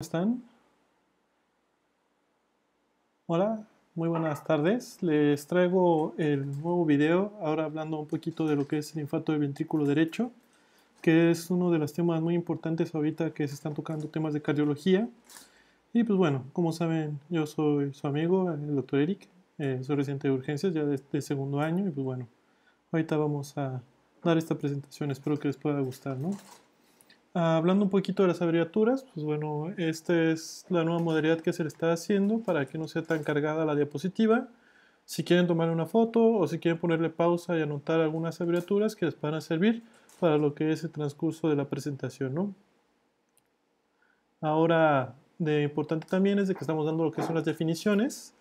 están? Hola, muy buenas tardes. Les traigo el nuevo video, ahora hablando un poquito de lo que es el infarto del ventrículo derecho, que es uno de los temas muy importantes ahorita que se están tocando temas de cardiología. Y pues bueno, como saben, yo soy su amigo, el doctor Eric, eh, soy residente de urgencias ya de, de segundo año y pues bueno, ahorita vamos a dar esta presentación, espero que les pueda gustar, ¿no? Ah, hablando un poquito de las abreviaturas, pues bueno, esta es la nueva modalidad que se le está haciendo para que no sea tan cargada la diapositiva. Si quieren tomar una foto o si quieren ponerle pausa y anotar algunas abreviaturas que les van a servir para lo que es el transcurso de la presentación, ¿no? Ahora, de importante también es de que estamos dando lo que son las definiciones.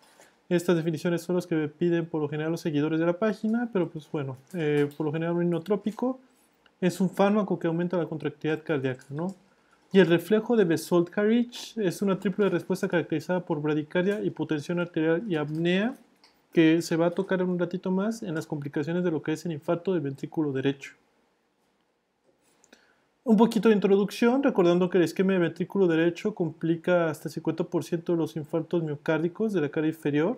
Estas definiciones son las que piden por lo general los seguidores de la página, pero pues bueno, eh, por lo general un inotrópico es un fármaco que aumenta la contractilidad cardíaca, ¿no? Y el reflejo de Carriage es una triple respuesta caracterizada por bradicardia, hipotensión arterial y apnea, que se va a tocar en un ratito más en las complicaciones de lo que es el infarto del ventrículo derecho. Un poquito de introducción, recordando que el esquema de ventrículo derecho complica hasta el 50% de los infartos miocárdicos de la cara inferior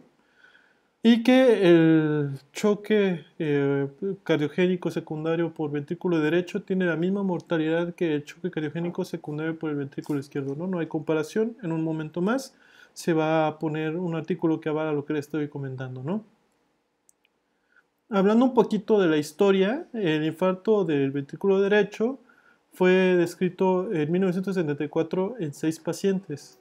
y que el choque eh, cardiogénico secundario por ventrículo derecho tiene la misma mortalidad que el choque cardiogénico secundario por el ventrículo izquierdo. No, no hay comparación. En un momento más se va a poner un artículo que avala lo que les estoy comentando. ¿no? Hablando un poquito de la historia, el infarto del ventrículo derecho fue descrito en 1974 en seis pacientes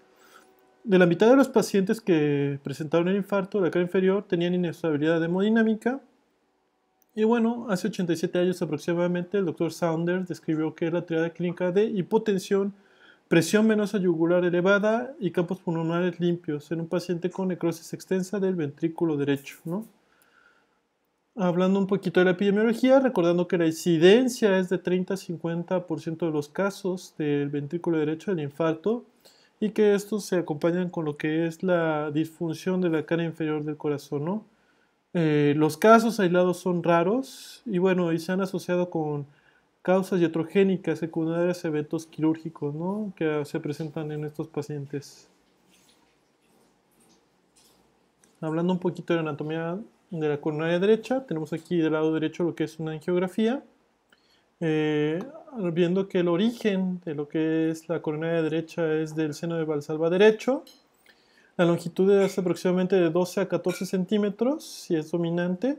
de la mitad de los pacientes que presentaron el infarto de la cara inferior tenían inestabilidad hemodinámica. Y bueno, hace 87 años aproximadamente, el doctor Saunders describió que la triada clínica de hipotensión, presión venosa yugular elevada y campos pulmonares limpios en un paciente con necrosis extensa del ventrículo derecho, Hablando un poquito de la epidemiología, recordando que la incidencia es de 30-50% de los casos del ventrículo derecho del infarto y que estos se acompañan con lo que es la disfunción de la cara inferior del corazón, ¿no? Eh, los casos aislados son raros y bueno, y se han asociado con causas iatrogénicas secundarias eventos quirúrgicos, ¿no? Que ah, se presentan en estos pacientes. Hablando un poquito de la anatomía de la coronaria derecha, tenemos aquí del lado derecho lo que es una angiografía eh, viendo que el origen de lo que es la corona derecha es del seno de Valsalva derecho. La longitud es aproximadamente de 12 a 14 centímetros, si es dominante.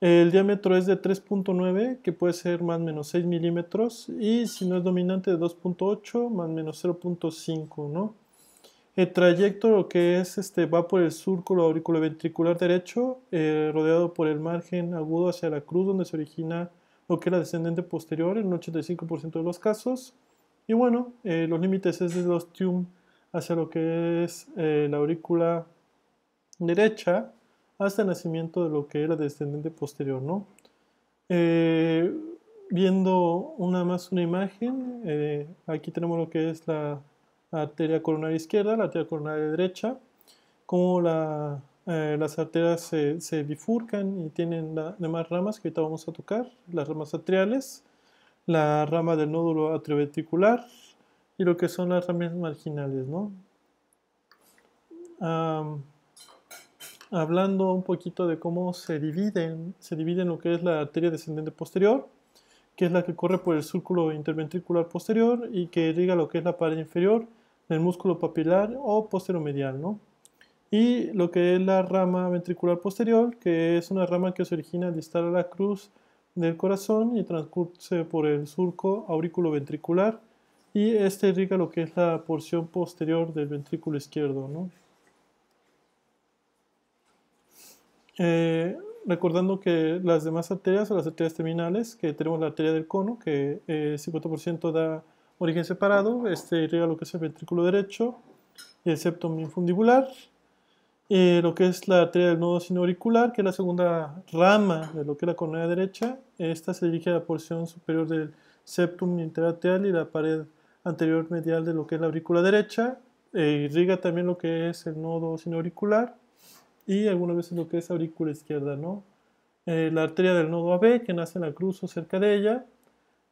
El diámetro es de 3.9, que puede ser más o menos 6 milímetros. Y si no es dominante, de 2.8 más o menos 0.5, ¿no? El trayecto lo que es este va por el surco auriculoventricular derecho, eh, rodeado por el margen agudo hacia la cruz donde se origina lo que era descendente posterior en un 85% de los casos. Y bueno, eh, los límites es de los TUM hacia lo que es eh, la aurícula derecha hasta el nacimiento de lo que era descendente posterior, ¿no? Eh, viendo una más una imagen, aquí tenemos lo que es la arteria coronaria izquierda, la arteria coronaria derecha, como la eh, las arterias se, bifurcan y tienen las demás ramas que ahorita vamos a tocar, las ramas atriales, la rama del nódulo atrioventricular y lo que son las ramas marginales, ¿no? hablando un poquito de cómo se dividen, se dividen lo que es la arteria descendente posterior, que es la que corre por el círculo interventricular posterior y que irriga lo que es la pared inferior del músculo papilar o posteromedial, ¿no? y lo que es la rama ventricular posterior, que es una rama que se origina distal a la cruz del corazón y transcurre por el surco auriculoventricular y este irriga lo que es la porción posterior del ventrículo izquierdo. ¿no? Eh, recordando que las demás arterias, son las arterias terminales, que tenemos la arteria del cono, que eh, 50% da origen separado, este irriga lo que es el ventrículo derecho y el septum infundibular, eh, lo que es la arteria del nodo sinoauricular, que es la segunda rama de lo que es la coronaria derecha. Esta se dirige a la porción superior del septum interarterial y la pared anterior medial de lo que es la aurícula derecha. Eh, irriga también lo que es el nodo sinoauricular y algunas veces lo que es aurícula izquierda, ¿no? Eh, la arteria del nodo AB que nace en la cruz o cerca de ella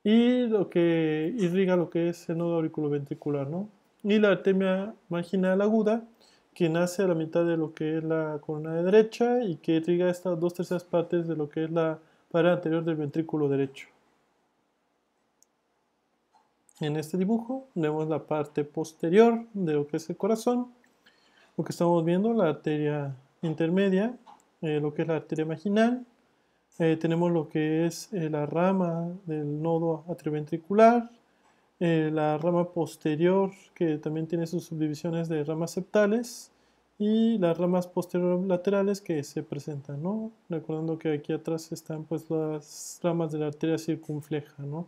y lo que irriga lo que es el nodo auriculoventricular, ¿no? Y la arteria marginal aguda que nace a la mitad de lo que es la corona derecha y que triga estas dos terceras partes de lo que es la pared anterior del ventrículo derecho. En este dibujo vemos la parte posterior de lo que es el corazón, lo que estamos viendo, la arteria intermedia, eh, lo que es la arteria marginal. Eh, tenemos lo que es eh, la rama del nodo atrioventricular, eh, la rama posterior que también tiene sus subdivisiones de ramas septales y las ramas posterior laterales que se presentan, ¿no? Recordando que aquí atrás están pues las ramas de la arteria circunfleja, ¿no?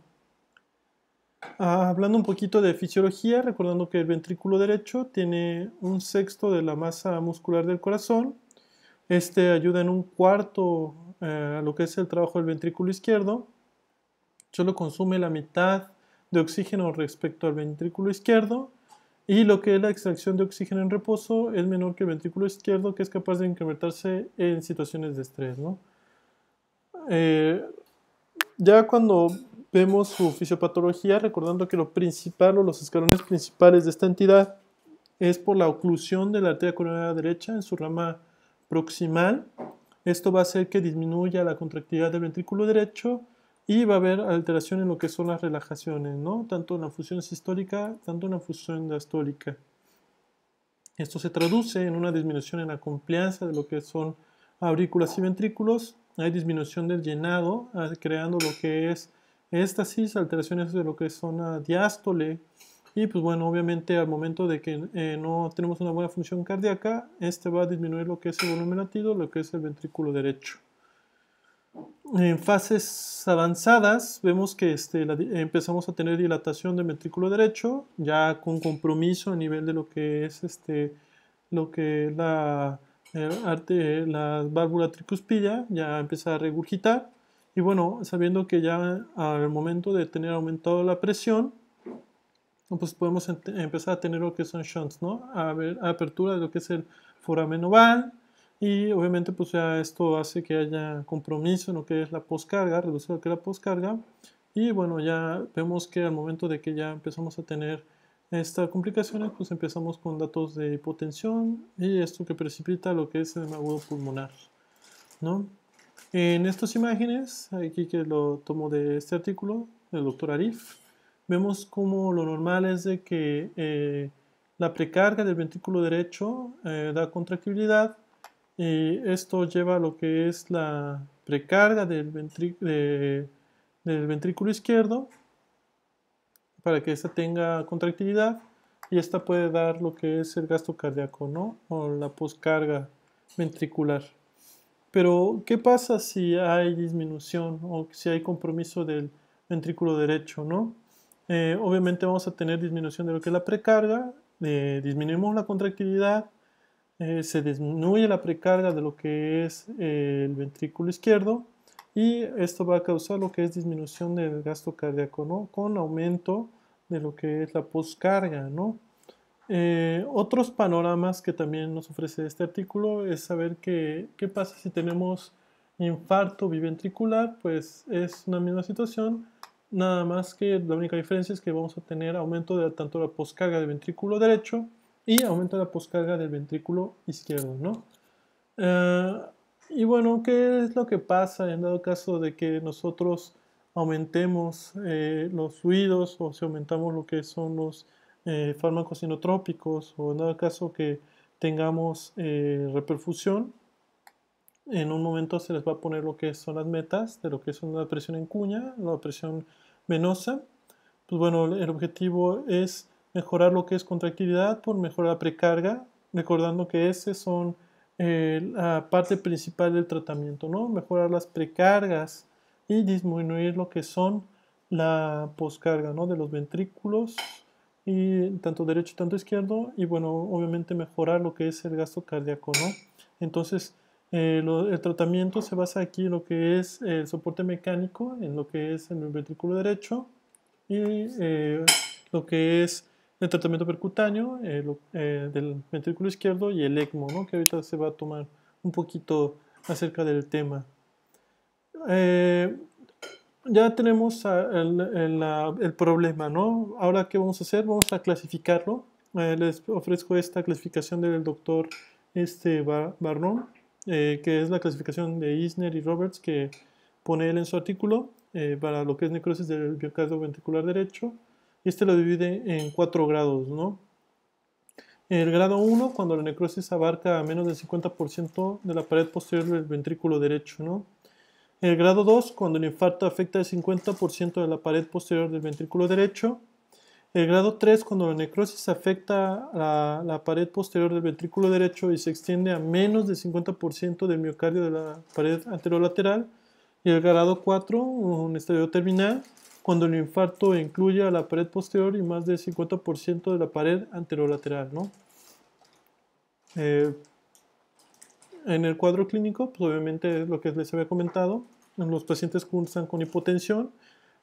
Ah, hablando un poquito de fisiología, recordando que el ventrículo derecho tiene un sexto de la masa muscular del corazón, este ayuda en un cuarto eh, a lo que es el trabajo del ventrículo izquierdo, solo consume la mitad de oxígeno respecto al ventrículo izquierdo y lo que es la extracción de oxígeno en reposo es menor que el ventrículo izquierdo que es capaz de incrementarse en situaciones de estrés. Eh, ya cuando vemos su fisiopatología, recordando que lo principal o los escalones principales de esta entidad es por la oclusión de la arteria coronaria derecha en su rama proximal. Esto va a hacer que disminuya la contractividad del ventrículo derecho y va a haber alteración en lo que son las relajaciones, ¿no? Tanto en la fusión sistólica, tanto en la fusión diastólica. Esto se traduce en una disminución en la complianza de lo que son aurículas y ventrículos. Hay disminución del llenado, ah, creando lo que es éstasis, alteraciones de lo que son la diástole. Y pues bueno, obviamente al momento de que eh, no tenemos una buena función cardíaca, este va a disminuir lo que es el volumen latido, lo que es el ventrículo derecho en fases avanzadas vemos que este, empezamos a tener dilatación del ventrículo derecho, ya con compromiso a nivel de lo que es este, lo que la, eh, arte, la válvula tricuspilla, ya empieza a regurgitar. Y bueno, sabiendo que ya al momento de tener aumentado la presión, pues podemos empezar a tener lo que son shunts, ¿no? A ver, apertura de lo que es el foramen oval, y obviamente pues ya esto hace que haya compromiso en lo que es la poscarga, reducir lo que es la poscarga. Y bueno, ya vemos que al momento de que ya empezamos a tener estas complicaciones, pues empezamos con datos de hipotensión y esto que precipita lo que es el agudo pulmonar. ¿no? En estas imágenes, aquí que lo tomo de este artículo del doctor Arif, vemos como lo normal es de que eh, la precarga del ventrículo derecho eh, da contractibilidad y eh, esto lleva a lo que es la precarga del, del ventrículo izquierdo para que ésta tenga contractividad y esta puede dar lo que es el gasto cardíaco, ¿no? O la poscarga ventricular. Pero, ¿qué pasa si hay disminución o si hay compromiso del ventrículo derecho, ¿no? Eh, obviamente vamos a tener disminución de lo que es la precarga, eh, disminuimos la contractilidad, eh, se disminuye la precarga de lo que es eh, el ventrículo izquierdo y esto va a causar lo que es disminución del gasto cardíaco, Con aumento de lo que es la poscarga, ¿no? Eh, otros panoramas que también nos ofrece este artículo es saber que, qué pasa si tenemos infarto biventricular, pues es una misma situación, nada más que la única diferencia es que vamos a tener aumento de tanto la poscarga del ventrículo derecho y aumenta la poscarga del ventrículo izquierdo, ¿no? Eh, y bueno, ¿qué es lo que pasa en dado caso de que nosotros aumentemos eh, los fluidos o si aumentamos lo que son los eh, fármacos sinotrópicos o en dado caso que tengamos reperfusión, en un momento se les va a poner lo que son las metas de lo que son una presión en cuña, la presión venosa. Pues bueno, el objetivo es mejorar lo que es contractilidad por mejorar la precarga, recordando que esas son eh, la parte principal del tratamiento, ¿no? Mejorar las precargas y disminuir lo que son la poscarga, ¿no? De los ventrículos y tanto derecho tanto izquierdo y bueno obviamente mejorar lo que es el gasto cardíaco no entonces eh, el tratamiento se basa aquí en lo que es el soporte mecánico en lo que es el ventrículo derecho y eh, lo que es el tratamiento percutáneo eh, eh, del ventrículo izquierdo y el ECMO, que ahorita se va a tomar un poquito acerca del tema. Eh, ya tenemos el, problema, ¿no? Ahora, ¿qué vamos a hacer? Vamos a clasificarlo. les ofrezco esta clasificación del doctor este que es la clasificación de Isner y Roberts que pone él en su artículo para lo que es necrosis del biocardio ventricular derecho este lo divide en cuatro grados, El grado 1, cuando la necrosis abarca a menos del 50% de la pared posterior del ventrículo derecho, ¿no? El grado 2, cuando el infarto afecta el 50% de la pared posterior del ventrículo derecho. El grado 3, cuando la necrosis afecta a la pared posterior del ventrículo derecho y se extiende a menos del 50% del miocardio de la pared anterolateral. Y el grado 4, un estadio terminal, cuando el infarto incluye a la pared posterior y más del 50% de la pared anterolateral, ¿no? Eh, en el cuadro clínico, pues, obviamente lo que les había comentado, los pacientes cursan con hipotensión,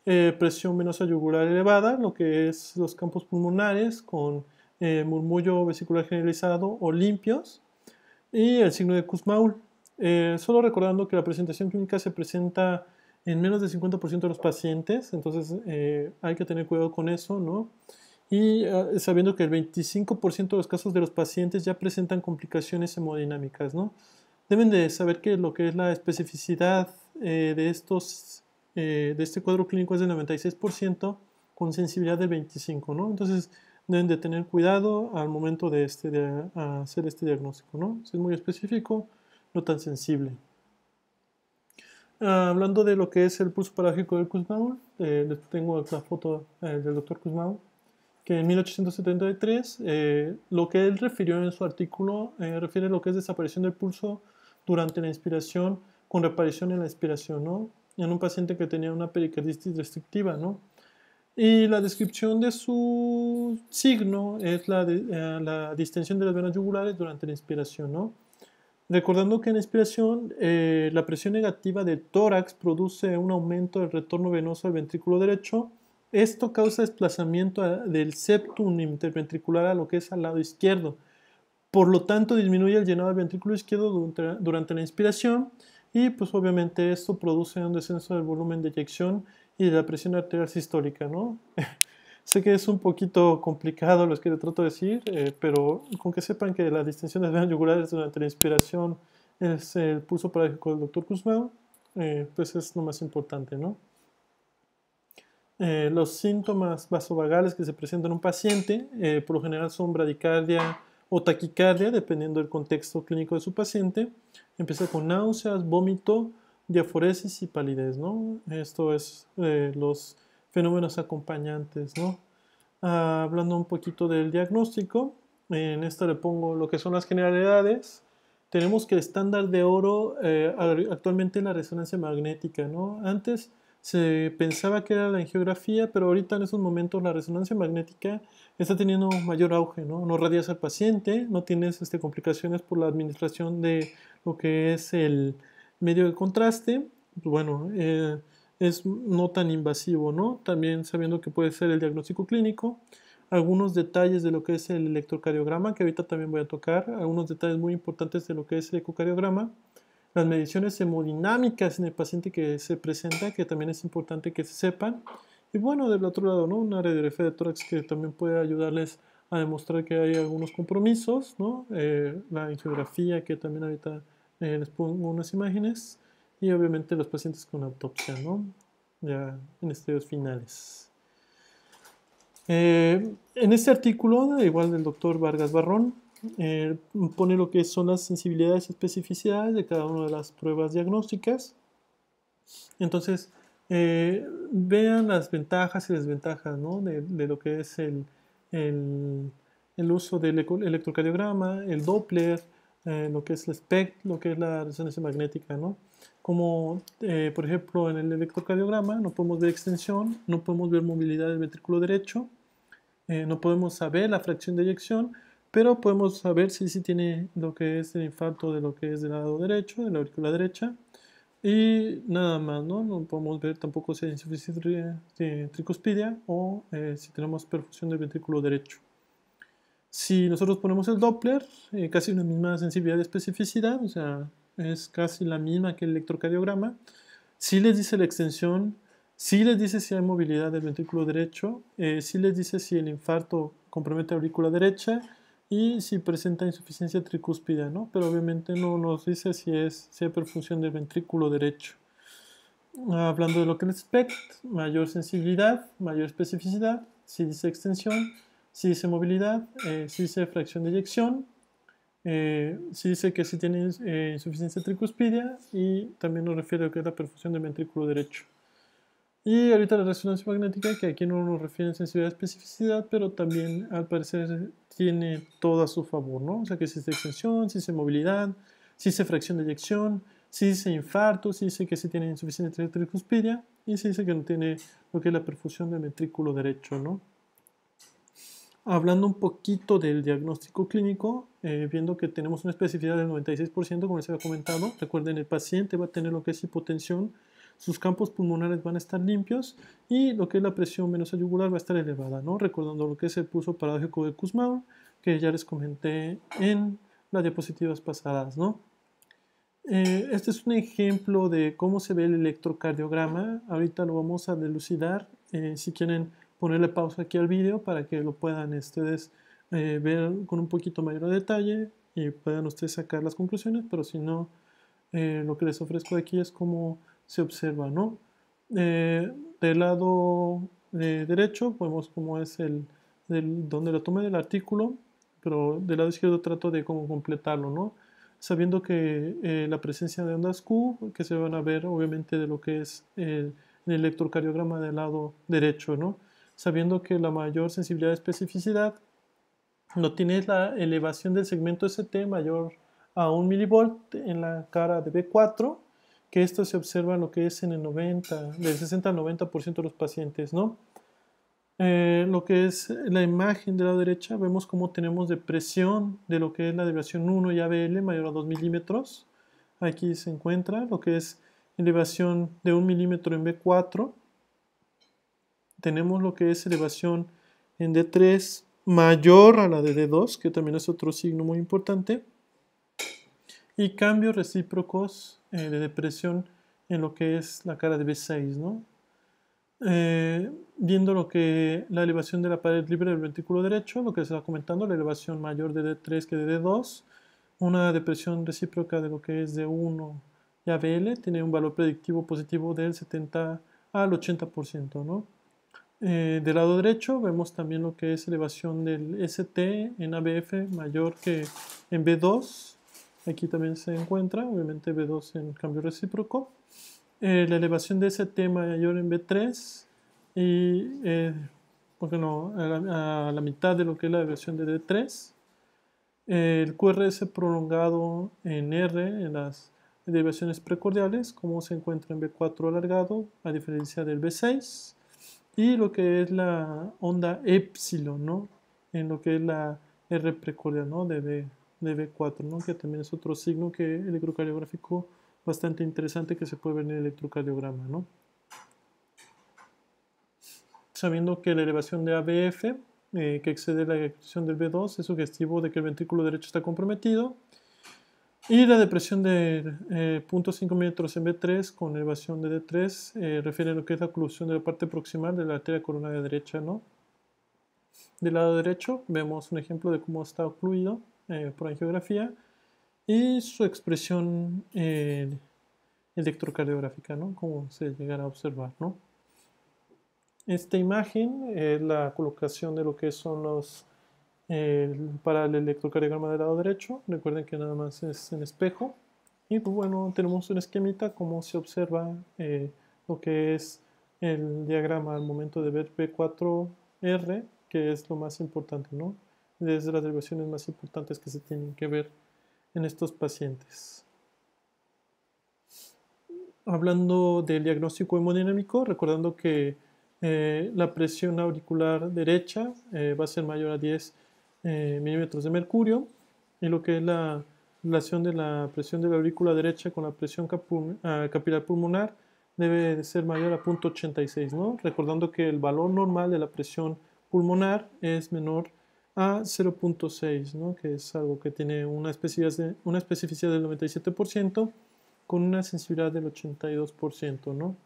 eh, presión venosa yugular elevada, lo que es los campos pulmonares con eh, murmullo vesicular generalizado o limpios, y el signo de Kussmaul. solo recordando que la presentación clínica se presenta en menos del 50% de los pacientes, entonces eh, hay que tener cuidado con eso, ¿no? Y ah, sabiendo que el 25% de los casos de los pacientes ya presentan complicaciones hemodinámicas, ¿no? Deben de saber que lo que es la especificidad eh, de, estos, eh, de este cuadro clínico es del 96% con sensibilidad del 25%, ¿no? Entonces deben de tener cuidado al momento de, este, de hacer este diagnóstico, ¿no? es muy específico, no tan sensible. Ah, hablando de lo que es el pulso parágico del Kussmaul, eh, tengo la foto eh, del doctor Kussmaul, que en 1873 eh, lo que él refirió en su artículo eh, refiere a lo que es desaparición del pulso durante la inspiración con reaparición en la inspiración, ¿no? En un paciente que tenía una pericarditis restrictiva, ¿no? Y la descripción de su signo es la, de, eh, la distensión de las venas yugulares durante la inspiración, ¿no? Recordando que en expiración eh, la presión negativa del tórax produce un aumento del retorno venoso al ventrículo derecho. Esto causa desplazamiento eh, del septum interventricular a lo que es al lado izquierdo. Por lo tanto, disminuye el llenado del ventrículo izquierdo durante, la inspiración y pues obviamente esto produce un descenso del volumen de eyección y de la presión arterial sistólica, ¿no? Sé que es un poquito complicado lo que le trato de decir, eh, pero con que sepan que las distensiones venas yugulares durante la inspiración es el pulso parágico del doctor Guzmán, eh, pues es lo más importante, ¿no? Eh, los síntomas vasovagales que se presentan en un paciente, por lo general son bradicardia o taquicardia, dependiendo del contexto clínico de su paciente. Empieza con náuseas, vómito, diaforesis y palidez, ¿no? Esto es los fenómenos acompañantes, ¿no? Ah, hablando un poquito del diagnóstico, en esto le pongo lo que son las generalidades. Tenemos que el estándar de oro eh, actualmente es la resonancia magnética, Antes se pensaba que era la angiografía, pero ahorita en esos momentos la resonancia magnética está teniendo mayor auge, ¿no? No radias al paciente, no tienes este, complicaciones por la administración de lo que es el medio de contraste. Pues bueno, eh, es no tan invasivo, ¿no? También sabiendo que puede ser el diagnóstico clínico, algunos detalles de lo que es el electrocardiograma, que ahorita también voy a tocar, algunos detalles muy importantes de lo que es el ecocardiograma, las mediciones hemodinámicas en el paciente que se presenta, que también es importante que se sepan, y bueno, del otro lado, ¿no? Una radiografía de tórax que también puede ayudarles a demostrar que hay algunos compromisos, ¿no? Eh, la angiografía, que también ahorita eh, les pongo unas imágenes, y obviamente los pacientes con autopsia, ¿no? Ya en estudios finales. Eh, en este artículo, igual del doctor Vargas Barrón, eh, pone lo que son las sensibilidades y especificidades de cada una de las pruebas diagnósticas. Entonces, eh, vean las ventajas y desventajas ¿no? de, lo que es el, uso del electrocardiograma, el Doppler, lo que es el SPECT, lo que es la resonancia magnética. ¿no? como eh, por ejemplo en el electrocardiograma no podemos ver extensión, no podemos ver movilidad del ventrículo derecho, eh, no podemos saber la fracción de eyección, pero podemos saber si, si tiene lo que es el infarto de lo que es del lado derecho, de la aurícula derecha, y nada más, ¿no? No podemos ver tampoco si hay insuficiencia tricuspidia o eh, si tenemos perfusión del ventrículo derecho. Si nosotros ponemos el Doppler, casi la misma sensibilidad de especificidad, o sea, es casi la misma que el electrocardiograma. si les dice la extensión, si les dice si hay movilidad del ventrículo derecho, eh, si les dice si el infarto compromete la aurícula derecha y si presenta insuficiencia tricúspida, ¿no? Pero obviamente no nos dice si, es, si hay perfusión del ventrículo derecho. Hablando de lo que respecta, mayor sensibilidad, mayor especificidad, si dice extensión, si dice movilidad, eh, si dice fracción de eyección, eh, si dice que si tiene eh, insuficiencia tricuspidia y también nos refiere a que es la perfusión del ventrículo derecho. Y ahorita la resonancia magnética, que aquí no nos refiere a sensibilidad especificidad, pero también al parecer tiene toda su favor, ¿no? O sea, que si de extensión, si se movilidad, si se fracción de eyección, si se infarto, si dice que si tiene insuficiencia tricuspidia y si dice que no tiene lo que es la perfusión del ventrículo derecho, ¿no? Hablando un poquito del diagnóstico clínico, eh, viendo que tenemos una especificidad del 96%, como les había comentado, recuerden, el paciente va a tener lo que es hipotensión, sus campos pulmonares van a estar limpios y lo que es la presión menos yugular va a estar elevada, ¿no? Recordando lo que es el pulso paradójico de Kussmaul, que ya les comenté en las diapositivas pasadas, ¿no? Eh, este es un ejemplo de cómo se ve el electrocardiograma. Ahorita lo vamos a delucidar. Eh, si quieren ponerle pausa aquí al vídeo para que lo puedan ustedes eh, ver con un poquito mayor detalle y puedan ustedes sacar las conclusiones, pero si no, eh, lo que les ofrezco aquí es cómo se observa, ¿no? Eh, del lado derecho vemos cómo es el, donde lo tomé del artículo, pero del lado izquierdo trato de cómo completarlo, ¿no? Sabiendo que la presencia de ondas Q, que se van a ver obviamente de lo que es el electrocardiograma del lado derecho, ¿no? sabiendo que la mayor sensibilidad de especificidad no tiene la elevación del segmento ST mayor a 1 milivolt en la cara de B4, que esto se observa en lo que es en el 90, del 60 al 90% de los pacientes, ¿no? Eh, lo que es la imagen de la derecha, vemos cómo tenemos depresión de lo que es la deviación 1 y ABL mayor a 2 milímetros. Aquí se encuentra lo que es elevación de 1 milímetro en B4 tenemos lo que es elevación en D3 mayor a la de D2, que también es otro signo muy importante, y cambios recíprocos eh, de depresión en lo que es la cara de B6, ¿no? Eh, viendo lo que la elevación de la pared libre del ventrículo derecho, lo que se está comentando, la elevación mayor de D3 que de D2, una depresión recíproca de lo que es D1 y ABL, tiene un valor predictivo positivo del 70 al 80%, ¿no? Eh, del lado derecho vemos también lo que es elevación del ST en ABF mayor que en B2. Aquí también se encuentra, obviamente B2 en cambio recíproco. Eh, la elevación de ST mayor en B3 y, eh, no? A la, mitad de lo que es la elevación de D3. Eh, el QRS prolongado en R en las derivaciones precordiales, como se encuentra en B4 alargado, a diferencia del B6 y lo que es la onda epsilon, ¿no? En lo que es la R precordia, ¿no? De, B, 4 Que también es otro signo que electrocardiográfico bastante interesante que se puede ver en el electrocardiograma, Sabiendo que la elevación de ABF eh, que excede la ejecución del B2 es sugestivo de que el ventrículo derecho está comprometido y la depresión de eh, 0.5 milímetros en B3 con elevación de D3 eh, refiere a lo que es la oclusión de la parte proximal de la arteria coronaria derecha, ¿no? Del lado derecho vemos un ejemplo de cómo está ocluido eh, por angiografía y su expresión eh, electrocardiográfica, ¿no? Como se llegará a observar, ¿no? Esta imagen es la colocación de lo que son los para el electrocardiograma del lado derecho. Recuerden que nada más es en espejo. Y pues, bueno, tenemos un esquemita como se observa eh, lo que es el diagrama al momento de ver P4R, que es lo más importante, ¿no? Es de las derivaciones más importantes que se tienen que ver en estos pacientes. Hablando del diagnóstico hemodinámico, recordando que eh, la presión auricular derecha eh, va a ser mayor a 10 eh, milímetros de mercurio y lo que es la relación de la presión de la aurícula derecha con la presión ah, capilar pulmonar debe de ser mayor a 0.86, ¿no? Recordando que el valor normal de la presión pulmonar es menor a 0.6, ¿no? Que es algo que tiene una especificidad, de, una especificidad del 97% con una sensibilidad del 82%, ¿no?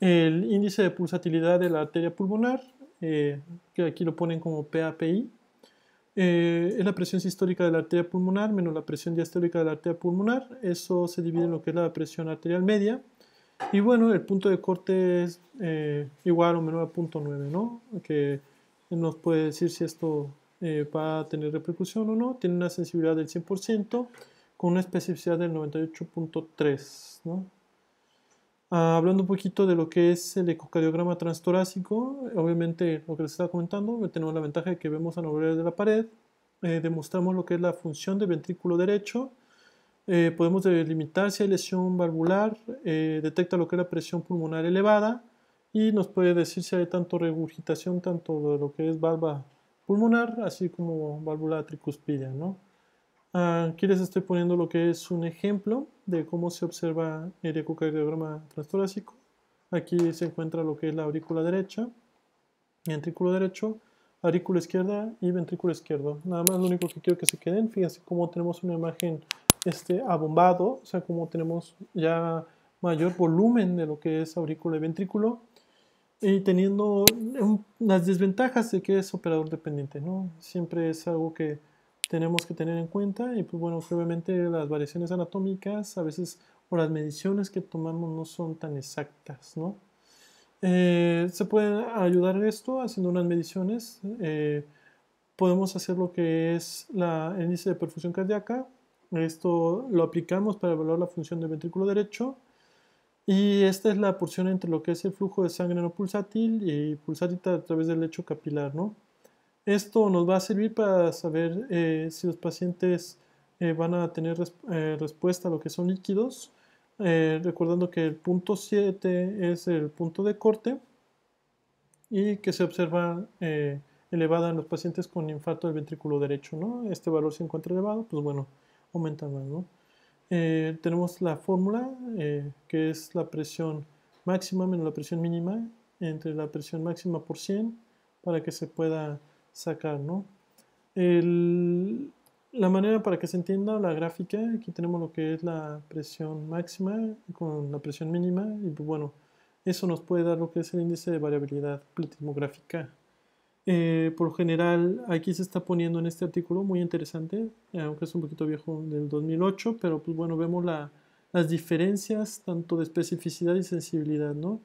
El índice de pulsatilidad de la arteria pulmonar eh, que aquí lo ponen como PAPI, eh, es la presión sistólica de la arteria pulmonar menos la presión diastólica de la arteria pulmonar. Eso se divide en lo que es la presión arterial media. Y bueno, el punto de corte es eh, igual o menor a 0.9, ¿no? Que nos puede decir si esto va a tener repercusión o no. Tiene una sensibilidad del 100% con una especificidad del 98.3, ¿no? Ah, hablando un poquito de lo que es el ecocardiograma transtorácico, obviamente lo que les estaba comentando, eh, tenemos la ventaja de que vemos anomalías de la pared, eh, demostramos lo que es la función del ventrículo derecho, eh, podemos delimitar si hay lesión valvular, detecta lo que es la presión pulmonar elevada y nos puede decir si hay tanto regurgitación, tanto de lo que es valva pulmonar, así como válvula tricuspida. ¿no? Ah, aquí les estoy poniendo lo que es un ejemplo de cómo se observa el ecocardiograma transtorácico. Aquí se encuentra lo que es la aurícula derecha, ventrículo derecho, aurícula izquierda y ventrículo izquierdo. Nada más lo único que quiero que se queden, fíjense cómo tenemos una imagen este, abombado, o sea, cómo tenemos ya mayor volumen de lo que es aurícula y ventrículo y teniendo las desventajas de que es operador dependiente, ¿no? Siempre es algo que tenemos que tener en cuenta. Y pues bueno, obviamente las variaciones anatómicas a veces o las mediciones que tomamos no son tan exactas, ¿no? Eh, se puede ayudar esto haciendo unas mediciones. Eh, podemos hacer lo que es la, índice de perfusión cardíaca. Esto lo aplicamos para evaluar la función del ventrículo derecho. Y esta es la porción entre lo que es el flujo de sangre no pulsátil y pulsátil a través del lecho capilar, ¿no? Esto nos va a servir para saber eh, si los pacientes eh, van a tener eh, respuesta a lo que son líquidos, recordando que el punto 7 es el punto de corte y que se observa elevada en los pacientes con infarto del ventrículo derecho. ¿no? Este valor se encuentra elevado, pues bueno, aumenta más. tenemos la fórmula que es la presión máxima menos la presión mínima entre la presión máxima por 100 para que se pueda sacar, ¿no? El, la manera para que se entienda la gráfica, aquí tenemos lo que es la presión máxima con la presión mínima y pues bueno, eso nos puede dar lo que es el índice de variabilidad pletinomográfica. Eh, por general, aquí se está poniendo en este artículo muy interesante, aunque es un poquito viejo del 2008, pero pues bueno, vemos la, las diferencias tanto de especificidad y sensibilidad, ¿no?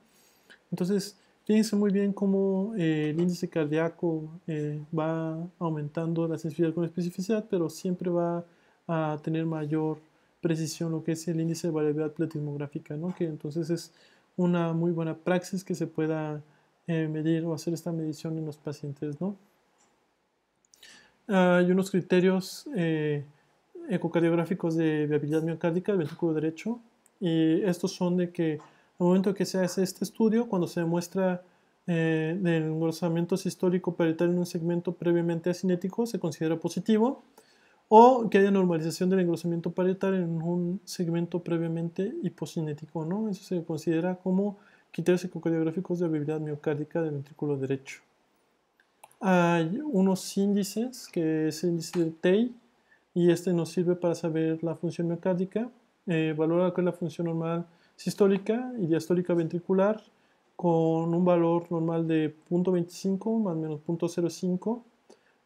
Entonces, Fíjense muy bien cómo eh, el índice cardíaco eh, va aumentando la sensibilidad con especificidad, pero siempre va a tener mayor precisión lo que es el índice de variabilidad platismográfica, ¿no? que entonces es una muy buena praxis que se pueda eh, medir o hacer esta medición en los pacientes. ¿no? Hay unos criterios ecocardiográficos de viabilidad miocárdica del ventrículo derecho y estos son de que el momento que se hace este estudio, cuando se demuestra eh, el engrosamiento sistólico parietal en un segmento previamente asinético, se considera positivo, o que haya normalización del engrosamiento parietal en un segmento previamente hipocinético, ¿no? Eso se considera como criterios ecocardiográficos de habilidad miocárdica del ventrículo derecho. Hay unos índices, que es el índice de TEI, y este nos sirve para saber la función miocárdica, eh, valora que es la función normal sistólica y diastólica ventricular con un valor normal de 0.25 más o menos 0.05.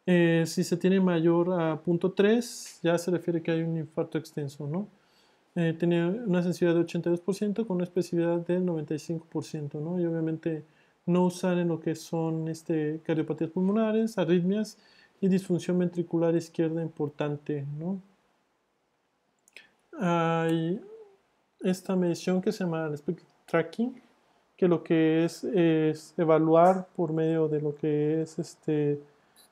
Eh, si se tiene mayor a 0.3 ya se refiere que hay un infarto extenso, ¿no? Eh, tiene una sensibilidad de 82% con una especificidad del 95%, Y obviamente no usar en lo que son este, cardiopatías pulmonares, arritmias y disfunción ventricular izquierda importante, ¿no? Hay esta medición que se llama el Tracking, que lo que es es evaluar por medio de lo que es este,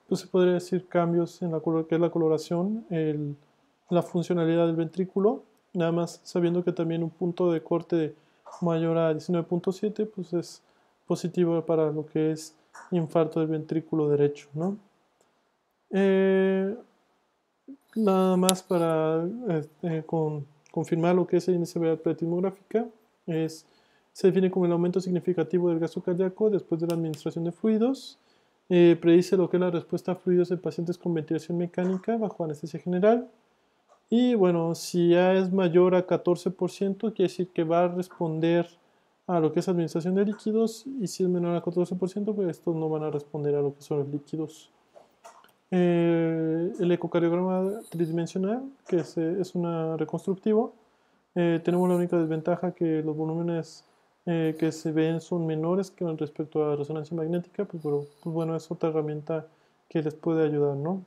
pues se podría decir cambios en la, que es la coloración, la funcionalidad del ventrículo, nada más sabiendo que también un punto de corte mayor a 19.7 pues es positivo para lo que es infarto del ventrículo derecho, ¿no? Eh, nada más para eh, eh, con confirmar lo que es la pretimográfica es, se define como el aumento significativo del gasto cardíaco después de la administración de fluidos. Eh, predice lo que es la respuesta a fluidos en pacientes con ventilación mecánica bajo anestesia general. Y bueno, si ya es mayor a 14%, quiere decir que va a responder a lo que es administración de líquidos. Y si es menor a 14%, pues estos no van a responder a lo que son los líquidos. Eh, el ecocardiograma tridimensional, que es, eh, es una reconstructivo, eh, tenemos la única desventaja que los volúmenes que se ven son menores que respecto a resonancia magnética, pues, pero, pues bueno, es otra herramienta que les puede ayudar, ¿no?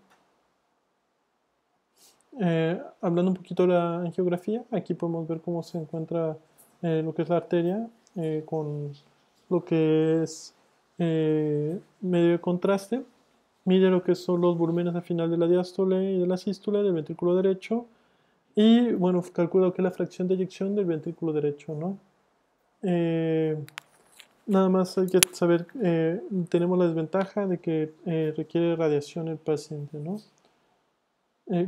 hablando un poquito de la angiografía, aquí podemos ver cómo se encuentra lo que es la arteria con lo que es medio de contraste mide lo que son los volúmenes al final de la diástole y de la sístole del ventrículo derecho y bueno, calcula lo que es la fracción de eyección del ventrículo derecho, ¿no? Eh, nada más hay que saber, eh, tenemos la desventaja de que eh, requiere radiación el paciente, ¿no?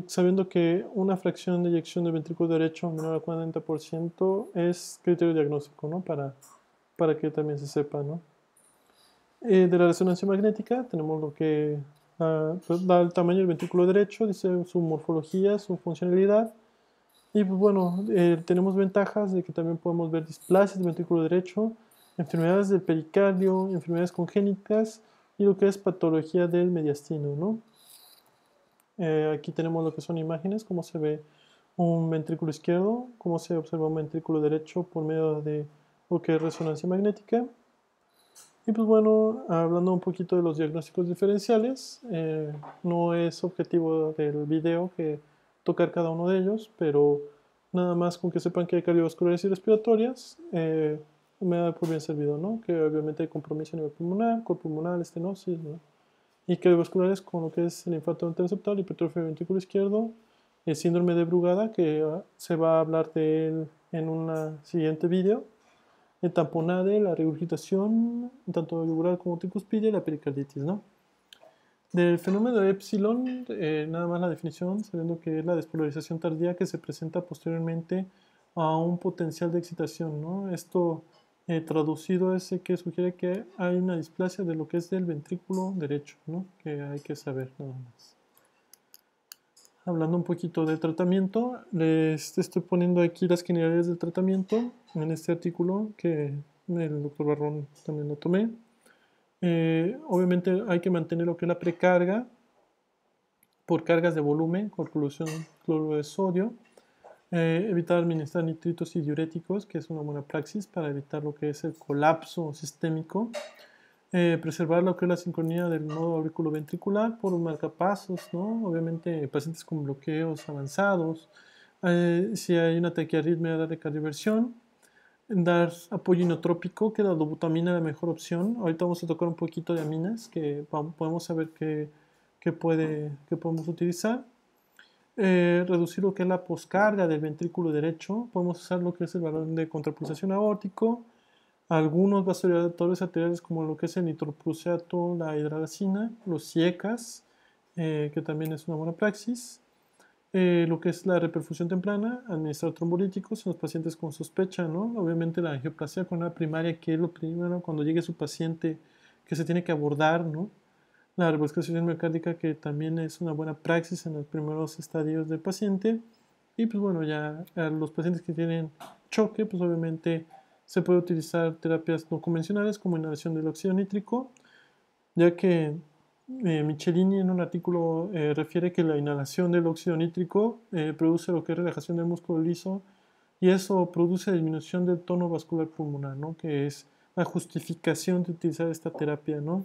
sabiendo que una fracción de eyección del ventrículo derecho menor al 40% es criterio diagnóstico, ¿no? Para, para que también se sepa, ¿no? Eh, de la resonancia magnética tenemos lo que ah, pues, da, el tamaño del ventrículo derecho, dice su morfología, su funcionalidad. Y pues, bueno, eh, tenemos ventajas de que también podemos ver displasias del ventrículo derecho, enfermedades del pericardio, enfermedades congénitas y lo que es patología del mediastino. ¿no? Eh, aquí tenemos lo que son imágenes, cómo se ve un ventrículo izquierdo, cómo se observa un ventrículo derecho por medio de lo que es resonancia magnética. Y pues bueno, hablando un poquito de los diagnósticos diferenciales, eh, no es objetivo del video que tocar cada uno de ellos, pero nada más con que sepan que hay cardiovasculares y respiratorias, eh, me da por pues bien servido, ¿no? Que obviamente hay compromiso a nivel pulmonar, corpulmonar, estenosis, ¿no? Y cardiovasculares con lo que es el infarto interceptal, hipertrofia del ventrículo izquierdo, el síndrome de Brugada, que ah, se va a hablar de él en un siguiente video Taponade, tamponade, la regurgitación, tanto ural como tricuspide y la pericarditis, ¿no? Del fenómeno de epsilon, eh, nada más la definición, sabiendo que es la despolarización tardía que se presenta posteriormente a un potencial de excitación, Esto eh, traducido es que sugiere que hay una displasia de lo que es del ventrículo derecho, ¿no? Que hay que saber nada más hablando un poquito del tratamiento, les estoy poniendo aquí las generalidades del tratamiento en este artículo que el doctor Barrón también lo tomé. Eh, obviamente hay que mantener lo que es la precarga por cargas de volumen, por colusión cloro de sodio. Eh, evitar administrar nitritos y diuréticos, que es una buena praxis para evitar lo que es el colapso sistémico. Eh, preservar lo que es la sincronía del nodo aurículo ventricular por un marcapasos, ¿no? Obviamente pacientes con bloqueos avanzados, eh, si hay una taquiarritmia, de cardioversión, dar apoyo inotrópico, que la dobutamina es la mejor opción. Ahorita vamos a tocar un poquito de aminas, que podemos saber qué, puede, podemos utilizar. Eh, reducir lo que es la poscarga del ventrículo derecho, podemos usar lo que es el balón de contrapulsación aórtico, algunos vasodilatadores arteriales como lo que es el nitroprusiato, la hidralacina, los siecas, eh, que también es una buena praxis, eh, lo que es la reperfusión temprana, administrar trombolíticos en los pacientes con sospecha, ¿no? Obviamente la angioplasia con la primaria, que es lo primero cuando llegue su paciente que se tiene que abordar, ¿no? La revascularización miocárdica, que también es una buena praxis en los primeros estadios del paciente. Y pues bueno, ya los pacientes que tienen choque, pues obviamente se puede utilizar terapias no convencionales como inhalación del óxido nítrico, ya que eh, Michelini en un artículo eh, refiere que la inhalación del óxido nítrico eh, produce lo que es relajación del músculo liso y eso produce disminución del tono vascular pulmonar, ¿no? que es la justificación de utilizar esta terapia. ¿no?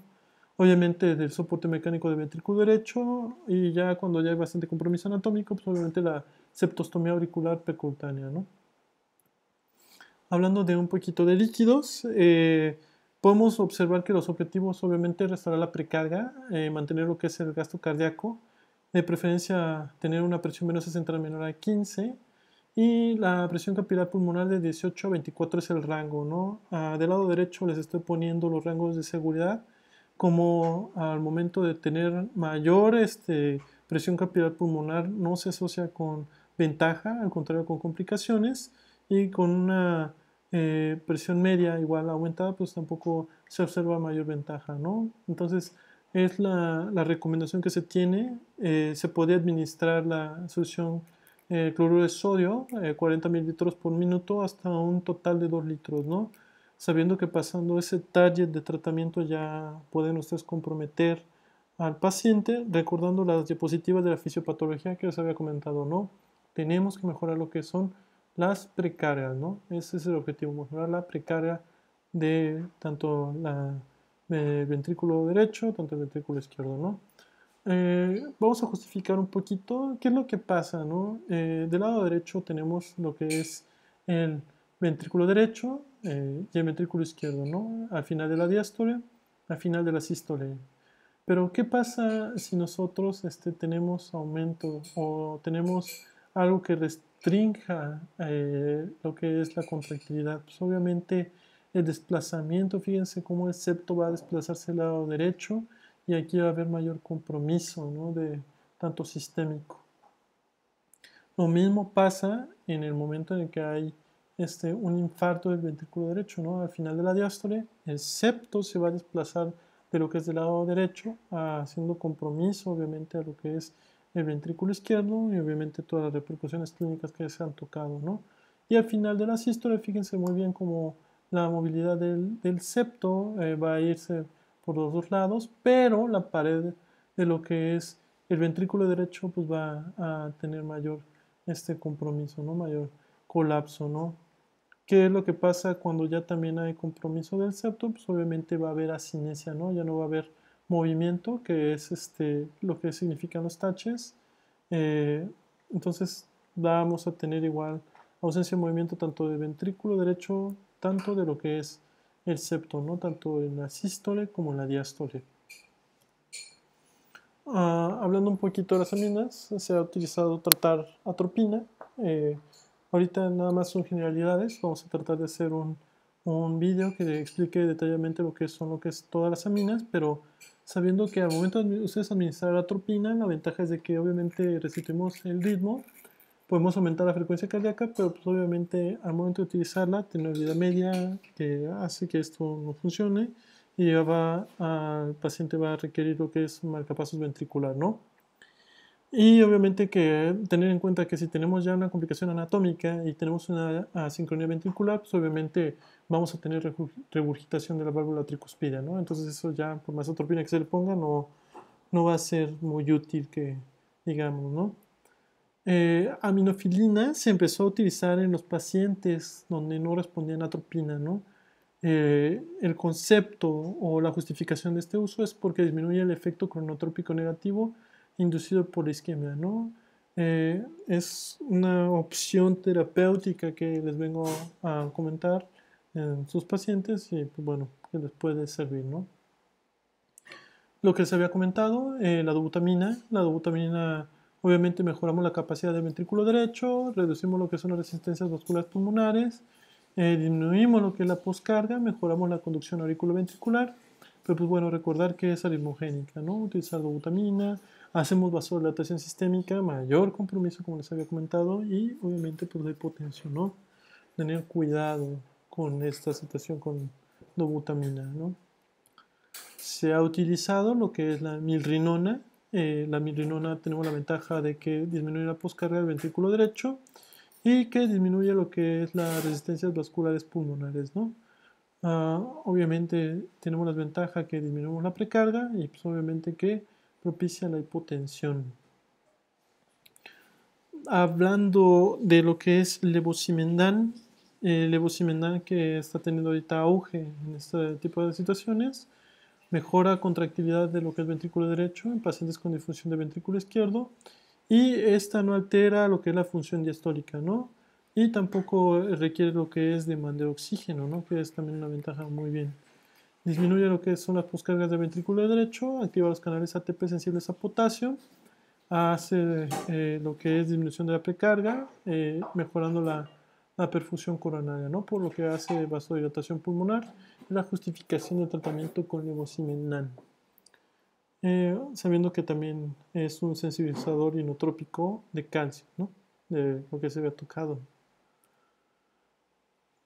Obviamente del soporte mecánico del ventrículo derecho y ya cuando ya hay bastante compromiso anatómico, pues obviamente la septostomía auricular percutánea. ¿no? Hablando de un poquito de líquidos, eh, podemos observar que los objetivos obviamente restaurar la precarga, eh, mantener lo que es el gasto cardíaco, de preferencia tener una presión venosa central menor a 15 y la presión capilar pulmonar de 18 a 24 es el rango. ¿no? Ah, del lado derecho les estoy poniendo los rangos de seguridad como al momento de tener mayor este, presión capilar pulmonar no se asocia con ventaja, al contrario con complicaciones y con una eh, presión media igual aumentada, pues tampoco se observa mayor ventaja, ¿no? Entonces, es la, la recomendación que se tiene. Eh, se puede administrar la solución eh, cloruro de sodio, 40 mililitros por minuto, hasta un total de 2 litros, ¿no? Sabiendo que pasando ese target de tratamiento ya pueden ustedes comprometer al paciente, recordando las diapositivas de la fisiopatología que les había comentado, ¿no? Tenemos que mejorar lo que son las precargas, ¿no? Ese es el objetivo, mejorar la precarga de tanto la, el ventrículo derecho, tanto el ventrículo izquierdo, ¿no? Eh, vamos a justificar un poquito qué es lo que pasa, ¿no? Eh, del lado derecho tenemos lo que es el ventrículo derecho eh, y el ventrículo izquierdo, ¿no? Al final de la diástole, al final de la sístole. Pero, ¿qué pasa si nosotros este, tenemos aumento o tenemos algo que trinja eh, lo que es la contractilidad. Pues obviamente el desplazamiento, fíjense cómo el septo va a desplazarse al lado derecho y aquí va a haber mayor compromiso, ¿no? De tanto sistémico. Lo mismo pasa en el momento en el que hay este, un infarto del ventrículo derecho, ¿no? Al final de la diástole, el septo se va a desplazar de lo que es del lado derecho, haciendo compromiso, obviamente, a lo que es el ventrículo izquierdo y obviamente todas las repercusiones clínicas que se han tocado, ¿no? Y al final de la sístole, fíjense muy bien cómo la movilidad del, septo eh, va a irse por los dos lados, pero la pared de lo que es el ventrículo derecho pues va a tener mayor este compromiso, ¿no? Mayor colapso, ¿no? ¿Qué es lo que pasa cuando ya también hay compromiso del septo? Pues obviamente va a haber asinesia, ¿no? Ya no va a haber movimiento, que es este, lo que significan los taches. Eh, entonces vamos a tener igual ausencia de movimiento tanto de ventrículo derecho, tanto de lo que es el septo, ¿no? tanto en la sístole como en la diástole. Ah, hablando un poquito de las aminas, se ha utilizado tratar atropina. Eh, ahorita nada más son generalidades, vamos a tratar de hacer un, un vídeo que explique detalladamente lo que son lo que es todas las aminas, pero sabiendo que al momento de ustedes administrar la tropina, la ventaja es de que obviamente restituimos el ritmo, podemos aumentar la frecuencia cardíaca, pero pues obviamente al momento de utilizarla tiene una vida media que hace que esto no funcione y va, a, el paciente va a requerir lo que es marcapasos ventricular, ¿no? Y obviamente que tener en cuenta que si tenemos ya una complicación anatómica y tenemos una asincronía ventricular, pues obviamente vamos a tener regurgitación de la válvula tricuspida, ¿no? Entonces eso ya, por más atropina que se le ponga, no, va a ser muy útil que digamos, ¿no? Eh, aminofilina se empezó a utilizar en los pacientes donde no respondían a atropina, ¿no? Eh, el concepto o la justificación de este uso es porque disminuye el efecto cronotrópico negativo inducido por la isquemia, eh, es una opción terapéutica que les vengo a comentar en sus pacientes y pues, bueno, que les puede servir, ¿no? Lo que se había comentado, eh, la dobutamina, la dobutamina obviamente mejoramos la capacidad del ventrículo derecho, reducimos lo que son las resistencias vasculares pulmonares, eh, disminuimos lo que es la poscarga, mejoramos la conducción auriculoventricular, pero pues bueno, recordar que es aritmogénica, ¿no? Utilizar dobutamina, hacemos vasodilatación sistémica, mayor compromiso, como les había comentado, y obviamente pues, la hipotensión, ¿no? Tener cuidado con esta situación con dobutamina, ¿no? Se ha utilizado lo que es la milrinona. Eh, la milrinona tenemos la ventaja de que disminuye la poscarga del ventrículo derecho y que disminuye lo que es las resistencias vasculares pulmonares, ¿no? Ah, obviamente tenemos la ventaja que disminuimos la precarga y pues obviamente que propicia la hipotensión. Hablando de lo que es levosimendan, eh, que está teniendo ahorita auge en este tipo de situaciones, mejora contractividad de lo que es ventrículo derecho en pacientes con difusión de ventrículo izquierdo y esta no altera lo que es la función diastólica, ¿no? Y tampoco requiere lo que es demanda de oxígeno, ¿no? Que es también una ventaja muy bien disminuye lo que son las poscargas del ventrículo derecho, activa los canales ATP sensibles a potasio, hace eh, lo que es disminución de la precarga, eh, mejorando la, perfusión coronaria, ¿no? por lo que hace vasodilatación pulmonar, y la justificación del tratamiento con levosimenan. Eh, sabiendo que también es un sensibilizador inotrópico de calcio, ¿no? de lo que se había tocado.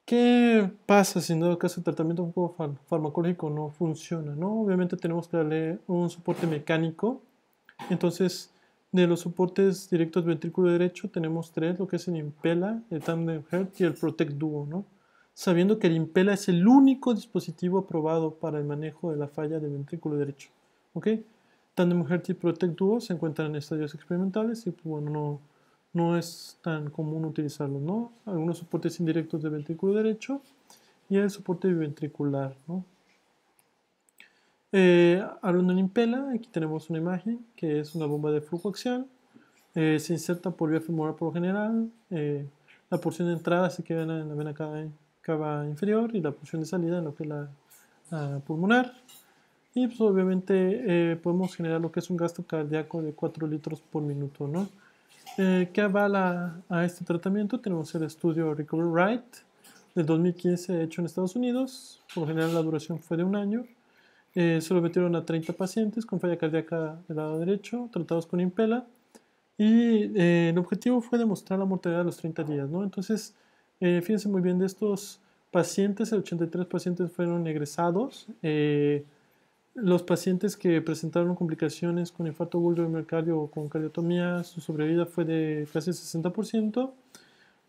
¿Qué pasa si en dado caso el tratamiento farmacológico no funciona? ¿no? Obviamente tenemos que darle un soporte mecánico. Entonces, de los soportes directos ventrículo derecho tenemos tres, lo que es el Impela, el Tandem Heart y el Protect Duo. ¿no? Sabiendo que el Impela es el único dispositivo aprobado para el manejo de la falla del ventrículo derecho. ¿ok? Tandem Heart y Protect Duo se encuentran en estadios experimentales y pues, bueno, no no es tan común utilizarlo, ¿no? Algunos soportes indirectos de ventrículo derecho y el soporte biventricular, ¿no? Eh, en impela, aquí tenemos una imagen que es una bomba de flujo axial, eh, se inserta por vía femoral por lo general, eh, la porción de entrada se queda en la vena cava, inferior y la porción de salida en lo que la, pulmonar. Y pues obviamente eh, podemos generar lo que es un gasto cardíaco de 4 litros por minuto, ¿no? Eh, ¿Qué avala a este tratamiento tenemos el estudio Recovery Right del 2015 hecho en Estados Unidos. Por lo general la duración fue de un año. Eh, se lo metieron a 30 pacientes con falla cardíaca del lado derecho, tratados con impela. Y eh, el objetivo fue demostrar la mortalidad a los 30 días. ¿no? Entonces, fíjense muy bien, de estos pacientes, 83 pacientes fueron egresados. Los pacientes que presentaron complicaciones con infarto agudo de miocardio o con cardiotomía, su sobrevida fue de casi 60%.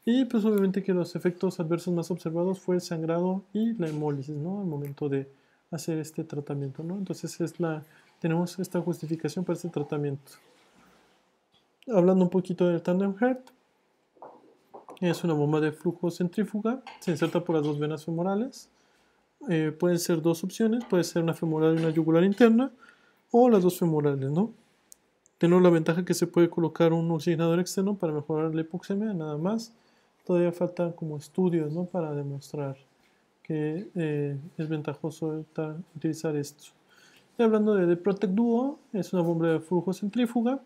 Y pues obviamente que los efectos adversos más observados fue el sangrado y la hemólisis, ¿no? Al momento de hacer este tratamiento, ¿no? Entonces es la, tenemos esta justificación para este tratamiento. Hablando un poquito del tandem heart, es una bomba de flujo centrífuga, se inserta por las dos venas femorales eh, pueden ser dos opciones, puede ser una femoral y una yugular interna, o las dos femorales, ¿no? Tenemos la ventaja que se puede colocar un oxigenador externo para mejorar la hipoxemia, nada más. Todavía faltan como estudios, ¿no? Para demostrar que eh, es ventajoso utilizar esto. Y hablando de, Protect Duo, es una bomba de flujo centrífuga.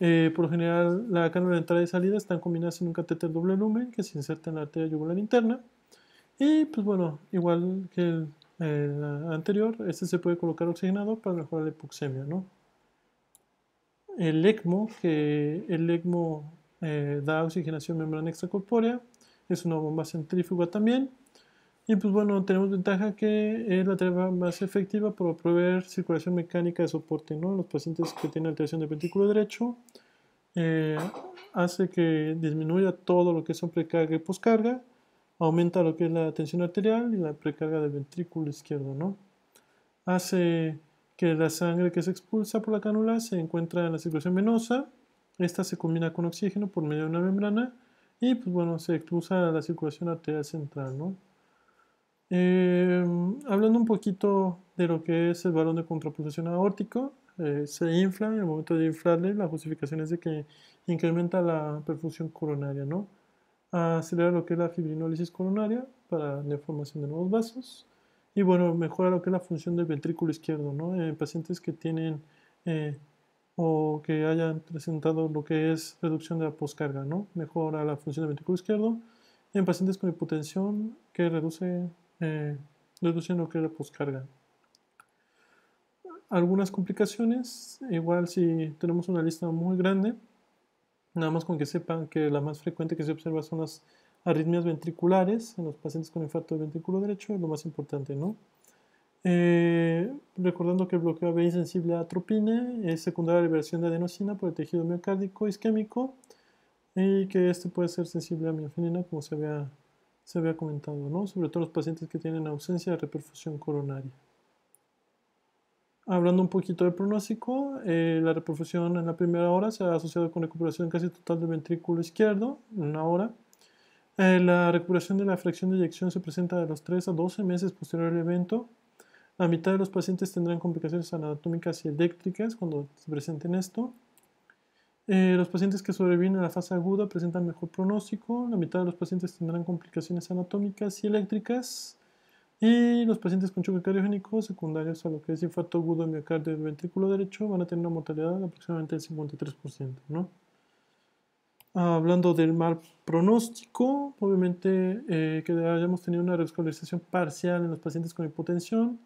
Eh, por lo general, la cánula de entrada y salida están combinadas en un catéter doble lumen que se inserta en la arteria yugular interna. Y pues bueno, igual que el, eh, anterior, este se puede colocar oxigenado para mejorar la hipoxemia, ¿no? El ECMO, que el ECMO eh, da oxigenación membrana extracorpórea, es una bomba centrífuga también. Y pues bueno, tenemos ventaja que es la terapia más efectiva para proveer circulación mecánica de soporte, ¿no? Los pacientes que tienen alteración de ventrículo derecho, eh, hace que disminuya todo lo que son precarga y poscarga aumenta lo que es la tensión arterial y la precarga del ventrículo izquierdo, ¿no? Hace que la sangre que se expulsa por la cánula se encuentra en la circulación venosa, esta se combina con oxígeno por medio de una membrana y, pues bueno, se expulsa a la circulación arterial central, ¿no? Eh, hablando un poquito de lo que es el balón de contrapulsación aórtico, eh, se infla en el momento de inflarle la justificación es de que incrementa la perfusión coronaria, ¿no? acelerar lo que es la fibrinólisis coronaria para la formación de nuevos vasos y bueno, mejora lo que es la función del ventrículo izquierdo, ¿no? En pacientes que tienen eh, o que hayan presentado lo que es reducción de la poscarga, ¿no? Mejora la función del ventrículo izquierdo. En pacientes con hipotensión que reduce, eh, lo que es la poscarga. Algunas complicaciones, igual si tenemos una lista muy grande, Nada más con que sepan que la más frecuente que se observa son las arritmias ventriculares en los pacientes con infarto de ventrículo derecho, es lo más importante, ¿no? Eh, recordando que el bloqueo ABI sensible a atropina es secundaria a liberación de adenosina por el tejido miocárdico isquémico y que este puede ser sensible a miofenina, como se había, comentado, ¿no? Sobre todo los pacientes que tienen ausencia de reperfusión coronaria. Hablando un poquito del pronóstico, eh, la reperfusión en la primera hora se ha asociado con recuperación casi total del ventrículo izquierdo, en una hora. Eh, la recuperación de la fracción de eyección se presenta de los 3 a 12 meses posterior al evento. La mitad de los pacientes tendrán complicaciones anatómicas y eléctricas cuando se presenten esto. Eh, los pacientes que sobreviven a la fase aguda presentan mejor pronóstico. La mitad de los pacientes tendrán complicaciones anatómicas y eléctricas. Y los pacientes con choque cardiogénico secundarios a lo que es infarto agudo de miocardio del ventrículo derecho van a tener una mortalidad de aproximadamente del 53%. ¿no? Ah, hablando del mal pronóstico, obviamente eh, que hayamos tenido una rescolarización parcial en los pacientes con hipotensión,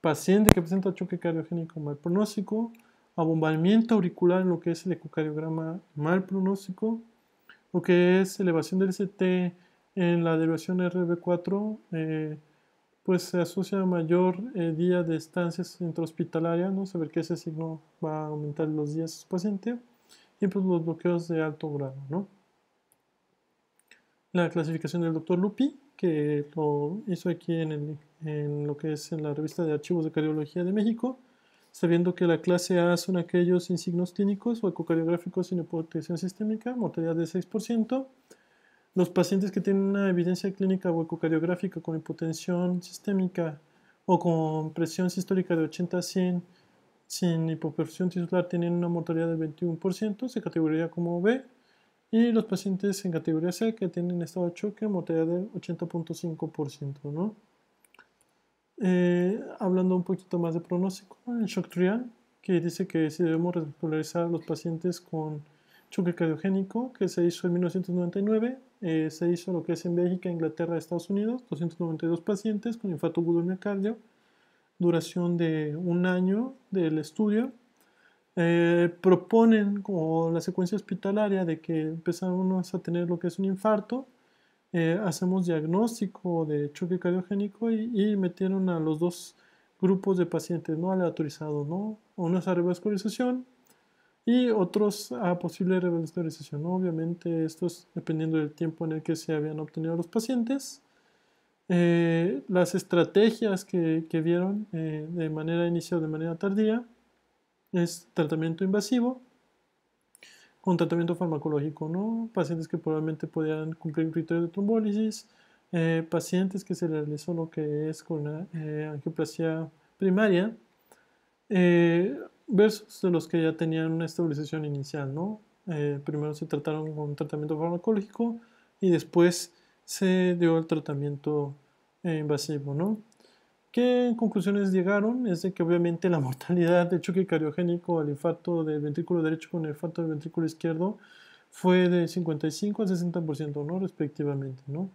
paciente que presenta choque cardiogénico mal pronóstico, abombamiento auricular en lo que es el ecocardiograma mal pronóstico, lo que es elevación del CT en la derivación RB4. Eh, pues se asocia a mayor eh, día de estancias intrahospitalaria, ¿no? saber que ese signo va a aumentar los días de paciente, y pues los bloqueos de alto grado. ¿no? La clasificación del doctor Lupi, que lo hizo aquí en, lo que es en la revista de archivos de cardiología de México, sabiendo que la clase A son aquellos sin signos clínicos o ecocardiográficos sin hipotensión sistémica, mortalidad de 6%, los pacientes que tienen una evidencia clínica o ecocardiográfica con hipotensión sistémica o con presión sistólica de 80 a 100 sin hipoperfusión tisular tienen una mortalidad del 21%, se categoría como B. Y los pacientes en categoría C que tienen estado de choque, mortalidad del 80.5%. ¿no? Eh, hablando un poquito más de pronóstico, el shock trial, que dice que si debemos regularizar los pacientes con choque cardiogénico que se hizo en 1999. Eh, se hizo lo que es en Bélgica, Inglaterra, Estados Unidos, 292 pacientes con infarto agudo de miocardio, duración de un año del estudio. Eh, proponen como la secuencia hospitalaria de que empezamos a tener lo que es un infarto, eh, hacemos diagnóstico de choque cardiogénico y, metieron a los dos grupos de pacientes no aleatorizados, ¿no? Uno es a revascularización y otros a posible revascularización. Obviamente, esto es dependiendo del tiempo en el que se habían obtenido los pacientes. Eh, las estrategias que, vieron eh, de manera inicial de manera tardía es tratamiento invasivo con tratamiento farmacológico, ¿no? Pacientes que probablemente podían cumplir criterio de trombólisis, eh, pacientes que se realizó lo que es con la angioplasia primaria Versos de los que ya tenían una estabilización inicial, ¿no? Eh, primero se trataron con un tratamiento farmacológico y después se dio el tratamiento eh, invasivo, ¿no? ¿Qué conclusiones llegaron? Es de que obviamente la mortalidad de choque cardiogénico al infarto del ventrículo derecho con el infarto del ventrículo izquierdo fue de 55 al 60%, ¿no? Respectivamente, ¿no?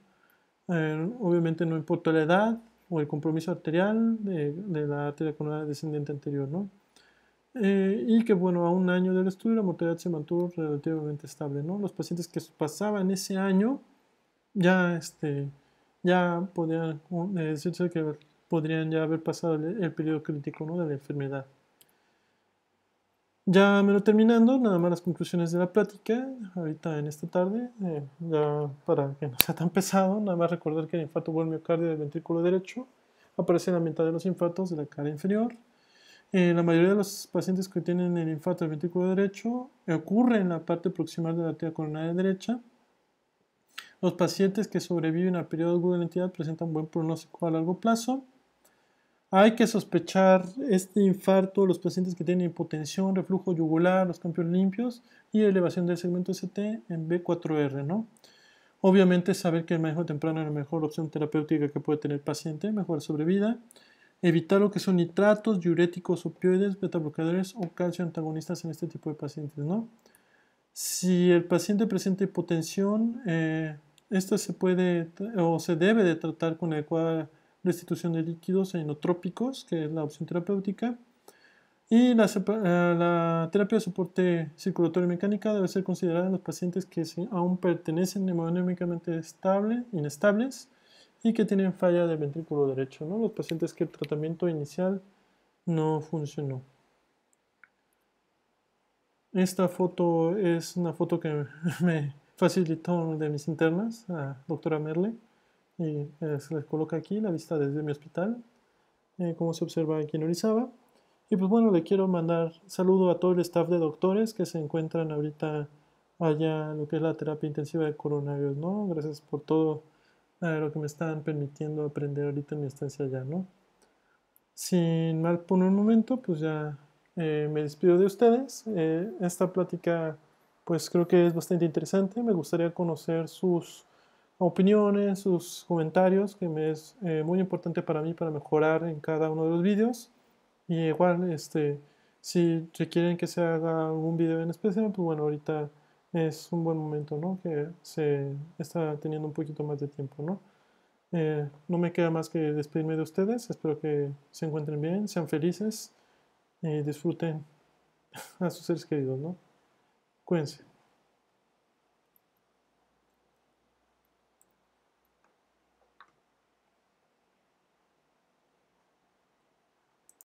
Eh, obviamente no importó la edad o el compromiso arterial de, la arteria coronaria descendente anterior, ¿no? Eh, y que bueno, a un año del estudio la mortalidad se mantuvo relativamente estable, ¿no? Los pacientes que pasaban ese año ya, este, ya podían eh, decirse que podrían ya haber pasado el, periodo crítico de la enfermedad. Ya me lo terminando, nada más las conclusiones de la plática, ahorita en esta tarde, eh, ya para que no sea tan pesado, nada más recordar que el infarto por del ventrículo derecho aparece en la mitad de los infartos de la cara inferior, eh, la mayoría de los pacientes que tienen el infarto del ventrículo derecho ocurre en la parte proximal de la arteria coronaria derecha. Los pacientes que sobreviven al periodo agudo de entidad presentan buen pronóstico a largo plazo. Hay que sospechar este infarto los pacientes que tienen hipotensión, reflujo yugular, los cambios limpios y elevación del segmento ST en B4R, r Obviamente saber que el manejo temprano es la mejor opción terapéutica que puede tener el paciente, mejor sobrevida. Evitar lo que son nitratos, diuréticos, opioides, beta-bloqueadores o calcio antagonistas en este tipo de pacientes, ¿no? Si el paciente presenta hipotensión, eh, esta se puede o se debe de tratar con adecuada restitución de líquidos inotrópicos, que es la opción terapéutica. Y la, eh, terapia de soporte circulatorio mecánica debe ser considerada en los pacientes que aún pertenecen hemodinámicamente estable, inestables y que tienen falla del ventrículo derecho, ¿no? los pacientes que el tratamiento inicial no funcionó. Esta foto es una foto que me facilitó de mis internas, la doctora Merle, y eh, se les coloca aquí la vista desde mi hospital, eh, como se observa aquí en Orizaba. Y pues bueno, le quiero mandar saludo a todo el staff de doctores que se encuentran ahorita allá en lo que es la terapia intensiva de coronavirus, ¿no? Gracias por todo a lo que me están permitiendo aprender ahorita en mi estancia allá, ¿no? Sin mal por un momento, pues ya eh, me despido de ustedes. Eh, esta plática, pues creo que es bastante interesante. Me gustaría conocer sus opiniones, sus comentarios, que me es eh, muy importante para mí para mejorar en cada uno de los vídeos. Y igual, este, si requieren que se haga algún vídeo en especial, pues bueno, ahorita es un buen momento, ¿no? Que se está teniendo un poquito más de tiempo, ¿no? Eh, no me queda más que despedirme de ustedes. Espero que se encuentren bien, sean felices y disfruten a sus seres queridos, ¿no? Cuídense.